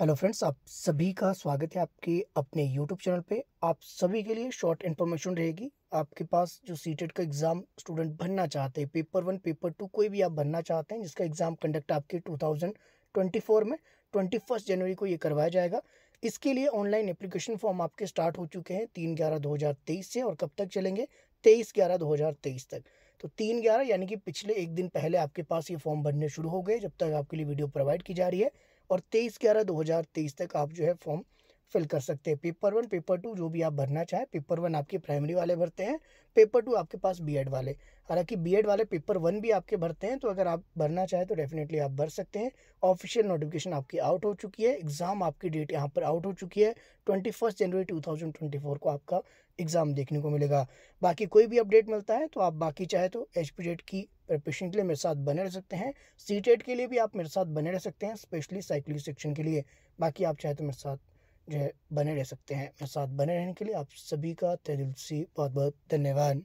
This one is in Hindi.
हेलो फ्रेंड्स आप सभी का स्वागत है आपके अपने यूट्यूब चैनल पे आप सभी के लिए शॉर्ट इन्फॉर्मेशन रहेगी आपके पास जो सीटेट का एग्ज़ाम स्टूडेंट भरना चाहते हैं पेपर वन पेपर टू कोई भी आप भरना चाहते हैं जिसका एग्ज़ाम कंडक्ट आपके 2024 में 21 जनवरी को ये करवाया जाएगा इसके लिए ऑनलाइन एप्लीकेशन फॉर्म आपके स्टार्ट हो चुके हैं तीन ग्यारह दो से और कब तक चलेंगे तेईस ग्यारह दो तक तो तीन ग्यारह यानी कि पिछले एक दिन पहले आपके पास ये फॉर्म भरने शुरू हो गए जब तक आपके लिए वीडियो प्रोवाइड की जा रही है और तेईस ग्यारह दो हज़ार तेईस तक आप जो है फॉर्म फिल कर सकते हैं पेपर वन पेपर टू जो भी आप भरना चाहें पेपर वन आपके प्राइमरी वाले भरते हैं पेपर टू आपके पास बी वाले हालांकि बी वाले पेपर वन भी आपके भरते हैं तो अगर आप भरना चाहें तो डेफिनेटली आप भर सकते हैं ऑफिशियल नोटिफिकेशन आपकी आउट हो चुकी है एग्ज़ाम आपकी डेट यहाँ पर आउट हो चुकी है twenty first January two thousand twenty four को आपका एग्ज़ाम देखने को मिलेगा बाकी कोई भी अपडेट मिलता है तो आप बाकी चाहे तो एच की प्रिपरेशन के लिए मेरे साथ बने रह सकते हैं सी के लिए भी आप मेरे साथ बने रह सकते हैं स्पेशली साइकिल सेक्शन के लिए बाकी आप चाहे तो मेरे साथ जो है बने रह सकते हैं मेरे साथ बने रहने के लिए आप सभी का तहे से बहुत बहुत धन्यवाद